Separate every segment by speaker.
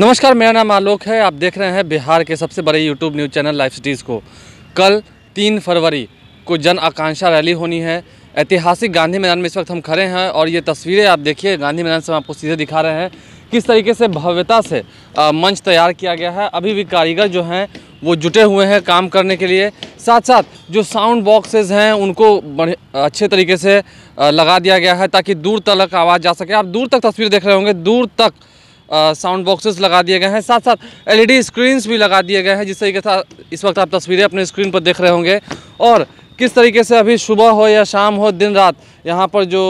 Speaker 1: नमस्कार मेरा नाम आलोक है आप देख रहे हैं बिहार के सबसे बड़े YouTube news channel life cities को कल तीन फरवरी को जन आकांक्षा रैली होनी है ऐतिहासिक गांधी मैदान में इस वक्त हम खड़े हैं और ये तस्वीरें आप देखिए गांधी मैदान से हम आपको सीधे दिखा रहे हैं किस तरीके से भव्यता से मंच तैयार किया गया है अभी भी कारीगर जो हैं वो जुटे हुए हैं काम करने के लिए साथ साथ जो साउंड बॉक्सेस हैं उनको बड़े अच्छे तरीके से लगा दिया गया है ताकि दूर तक आवाज़ जा सके आप दूर तक तस्वीर देख रहे होंगे दूर तक साउंड बॉक्सेस लगा दिए गए हैं साथ साथ एलईडी स्क्रीन्स भी लगा दिए गए हैं जिस तरीके से इस वक्त आप तस्वीरें अपने स्क्रीन पर देख रहे होंगे और किस तरीके से अभी सुबह हो या शाम हो दिन रात यहाँ पर जो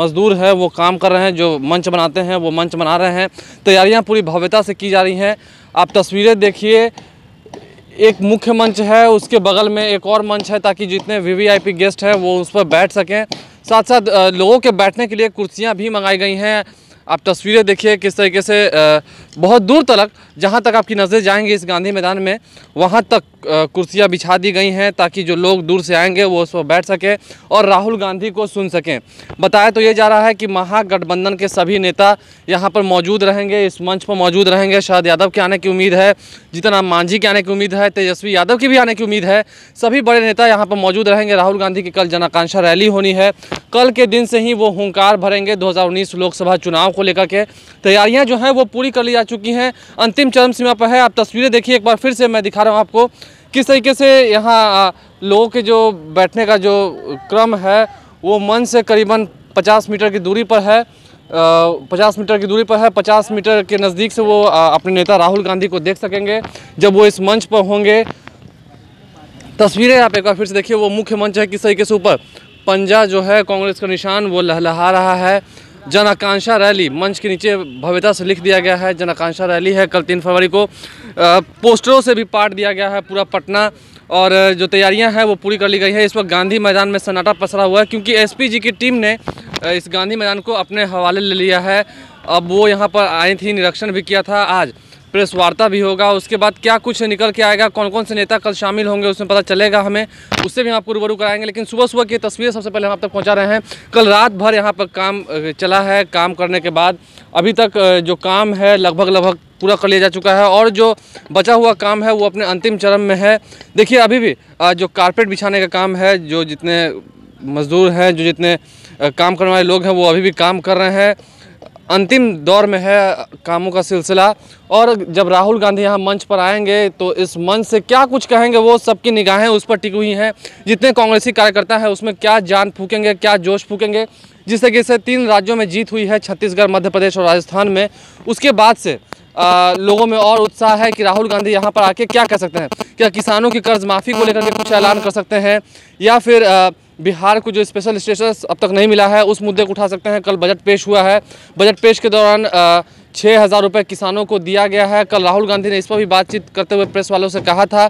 Speaker 1: मज़दूर है वो काम कर रहे हैं जो मंच बनाते हैं वो मंच बना रहे हैं तैयारियाँ पूरी भव्यता से की जा रही हैं आप तस्वीरें देखिए एक मुख्य मंच है उसके बगल में एक और मंच है ताकि जितने वीवीआईपी गेस्ट हैं वो उस पर बैठ सकें साथ साथ लोगों के बैठने के लिए कुर्सियाँ भी मंगाई गई हैं आप तस्वीरें देखिए किस तरीके से बहुत दूर तक जहाँ तक आपकी नज़रें जाएंगी इस गांधी मैदान में वहाँ तक कुर्सियाँ बिछा दी गई हैं ताकि जो लोग दूर से आएंगे वो उस पर बैठ सकें और राहुल गांधी को सुन सकें बताया तो ये जा रहा है कि महागठबंधन के सभी नेता यहाँ पर मौजूद रहेंगे इस मंच पर मौजूद रहेंगे शरद यादव के आने की उम्मीद है जितना मांझी के आने की उम्मीद है तेजस्वी यादव की भी आने की उम्मीद है सभी बड़े नेता यहाँ पर मौजूद रहेंगे राहुल गांधी की कल जनाकांक्षा रैली होनी है कल के दिन से ही वो हुंकार भरेंगे दो लोकसभा चुनाव को लेकर के तैयारियां जो हैं वो पूरी कर ली जा चुकी हैं अंतिम चरम सीमा पर है आप तस्वीरें देखिए एक बार फिर से मैं दिखा रहा हूँ आपको किस तरीके से यहाँ लोगों के जो बैठने का जो क्रम है वो मन से करीबन पचास मीटर की दूरी पर है पचास मीटर की दूरी पर है पचास मीटर के नज़दीक से वो अपने नेता राहुल गांधी को देख सकेंगे जब वो इस मंच पर होंगे तस्वीरें आप एक बार फिर से देखिए वो मुख्य मंच है किस तरीके से ऊपर पंजा जो है कांग्रेस का निशान वो लहलहा रहा है जन आकांक्षा रैली मंच के नीचे भव्यता से लिख दिया गया है जन आकांक्षा रैली है कल तीन फरवरी को पोस्टरों से भी पाट दिया गया है पूरा पटना और जो तैयारियां हैं वो पूरी कर ली गई है इस वक्त गांधी मैदान में सन्नाटा पसरा हुआ है क्योंकि एसपी जी की टीम ने इस गांधी मैदान को अपने हवाले ले लिया है अब वो यहाँ पर आई थी निरीक्षण भी किया था आज प्रेस वार्ता भी होगा उसके बाद क्या कुछ निकल के आएगा कौन कौन से नेता कल शामिल होंगे उसमें पता चलेगा हमें उससे भी हम आपको रूबरू कराएंगे लेकिन सुबह सुबह की तस्वीरें सबसे पहले हम आप तक पहुँचा रहे हैं कल रात भर यहाँ पर काम चला है काम करने के बाद अभी तक जो काम है लगभग लगभग पूरा कर लिया जा चुका है और जो बचा हुआ काम है वो अपने अंतिम चरण में है देखिए अभी भी जो कारपेट बिछाने का काम है जो जितने मज़दूर हैं जो जितने काम करने वाले लोग हैं वो अभी भी काम कर रहे हैं अंतिम दौर में है कामों का सिलसिला और जब राहुल गांधी यहाँ मंच पर आएंगे तो इस मंच से क्या कुछ कहेंगे वो सबकी निगाहें उस पर टिक हुई हैं जितने कांग्रेसी कार्यकर्ता हैं उसमें क्या जान फूकेंगे क्या जोश फूकेंगे जिस तरीके से तीन राज्यों में जीत हुई है छत्तीसगढ़ मध्य प्रदेश और राजस्थान में उसके बाद से आ, लोगों में और उत्साह है कि राहुल गांधी यहाँ पर आके क्या कह सकते हैं क्या किसानों की कर्ज माफ़ी को लेकर के कुछ ऐलान कर सकते हैं या फिर आ, बिहार को जो स्पेशल स्टेटस अब तक नहीं मिला है उस मुद्दे को उठा सकते हैं कल बजट पेश हुआ है बजट पेश के दौरान छः हज़ार रुपये किसानों को दिया गया है कल राहुल गांधी ने इस पर भी बातचीत करते हुए प्रेस वालों से कहा था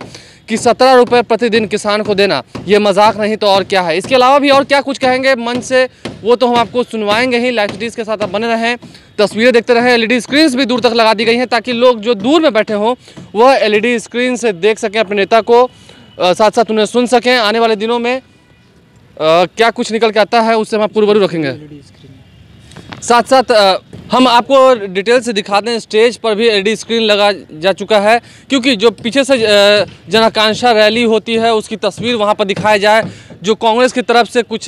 Speaker 1: कि सत्रह रुपये प्रतिदिन किसान को देना ये मजाक नहीं तो और क्या है इसके अलावा भी और क्या कुछ कहेंगे मंच से वो तो हम आपको सुनवाएंगे ही लाइव सिटीज़ के साथ आप बने रहें तस्वीरें देखते रहें एलईडी स्क्रीन्स भी दूर तक लगा दी गई हैं ताकि लोग जो दूर में बैठे हों वह एल स्क्रीन से देख सकें अपने नेता को साथ साथ उन्हें सुन सकें आने वाले दिनों में क्या कुछ निकल के आता है उससे हम पूर्व रखेंगे साथ साथ हम आपको डिटेल से दिखाते हैं स्टेज पर भी एलईडी स्क्रीन लगा जा चुका है क्योंकि जो पीछे से जनाकांक्षा रैली होती है उसकी तस्वीर वहाँ पर दिखाया जाए जो कांग्रेस की तरफ से कुछ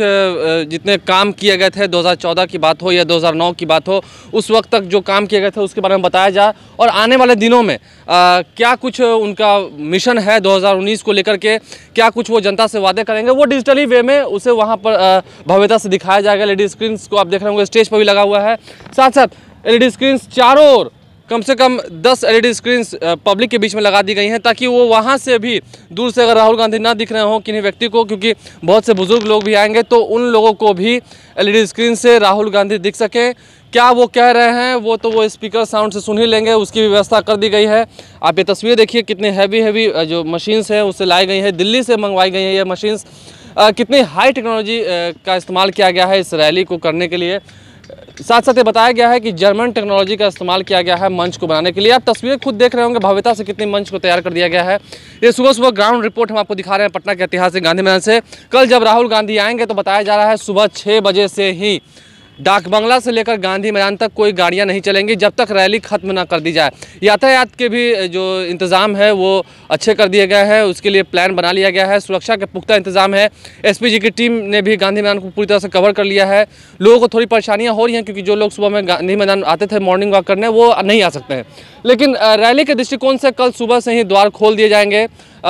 Speaker 1: जितने काम किए गए थे 2014 की बात हो या 2009 की बात हो उस वक्त तक जो काम किए गए थे उसके बारे में बताया जाए और आने वाले दिनों में आ, क्या कुछ उनका मिशन है 2019 को लेकर के क्या कुछ वो जनता से वादे करेंगे वो डिजिटली वे में उसे वहाँ पर भव्यता से दिखाया जाएगा लेडी स्क्रीन को आप देख रहे होंगे स्टेज पर भी लगा हुआ है साथ साथ एलईडी स्क्रीन्स चारों ओर कम से कम 10 एलईडी स्क्रीन्स पब्लिक के बीच में लगा दी गई हैं ताकि वो वहाँ से भी दूर से अगर राहुल गांधी ना दिख रहे हों किन्हीं व्यक्ति को क्योंकि बहुत से बुजुर्ग लोग भी आएंगे तो उन लोगों को भी एलईडी स्क्रीन से राहुल गांधी दिख सकें क्या वो कह रहे हैं वो तो वो स्पीकर साउंड से सुन ही लेंगे उसकी भी व्यवस्था कर दी गई है आप ये तस्वीर देखिए कितनी हैवी हैवी जो मशीन्स हैं उससे लाई गई हैं दिल्ली से मंगवाई गई हैं ये मशीन्स कितनी हाई टेक्नोलॉजी का इस्तेमाल किया गया है इस रैली को करने के लिए साथ साथ ये बताया गया है कि जर्मन टेक्नोलॉजी का इस्तेमाल किया गया है मंच को बनाने के लिए आप तस्वीरें खुद देख रहे होंगे भव्यता से कितने मंच को तैयार कर दिया गया है ये सुबह सुबह ग्राउंड रिपोर्ट हम आपको दिखा रहे हैं पटना के ऐतिहासिक गांधी मैदान से कल जब राहुल गांधी आएंगे तो बताया जा रहा है सुबह छः बजे से ही डाक बंगला से लेकर गांधी मैदान तक कोई गाड़ियां नहीं चलेंगी जब तक रैली ख़त्म ना कर दी जाए यातायात के भी जो इंतज़ाम है वो अच्छे कर दिए गए हैं उसके लिए प्लान बना लिया गया है सुरक्षा के पुख्ता इंतज़ाम है एसपीजी की टीम ने भी गांधी मैदान को पूरी तरह से कवर कर लिया है लोगों को थोड़ी परेशानियाँ हो रही हैं क्योंकि जो लोग सुबह में गांधी मैदान आते थे मॉर्निंग वॉक करने वो नहीं आ सकते हैं लेकिन रैली के दृष्टिकोण से कल सुबह से ही द्वार खोल दिए जाएंगे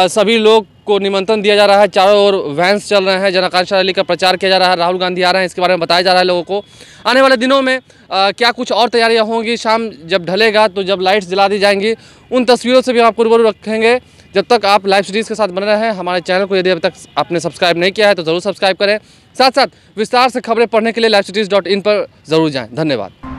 Speaker 1: सभी लोग को निमंत्रण दिया जा रहा है चारों ओर वैंस चल रहे हैं जनाकांक्षा रैली का प्रचार किया जा रहा है राहुल गांधी आ रहे हैं इसके बारे में बताया जा रहा है लोगों को आने वाले दिनों में आ, क्या कुछ और तैयारियां होंगी शाम जब ढलेगा तो जब लाइट्स जला दी जाएंगी उन तस्वीरों से भी हम आपको रूबरू रखेंगे जब तक आप लाइव सीरीज़ के साथ बने रहे हैं हमारे चैनल को यदि अब तक आपने सब्सक्राइब नहीं किया है तो ज़रूर सब्सक्राइब करें साथ साथ विस्तार से खबरें पढ़ने के लिए लाइव पर ज़रूर जाएँ धन्यवाद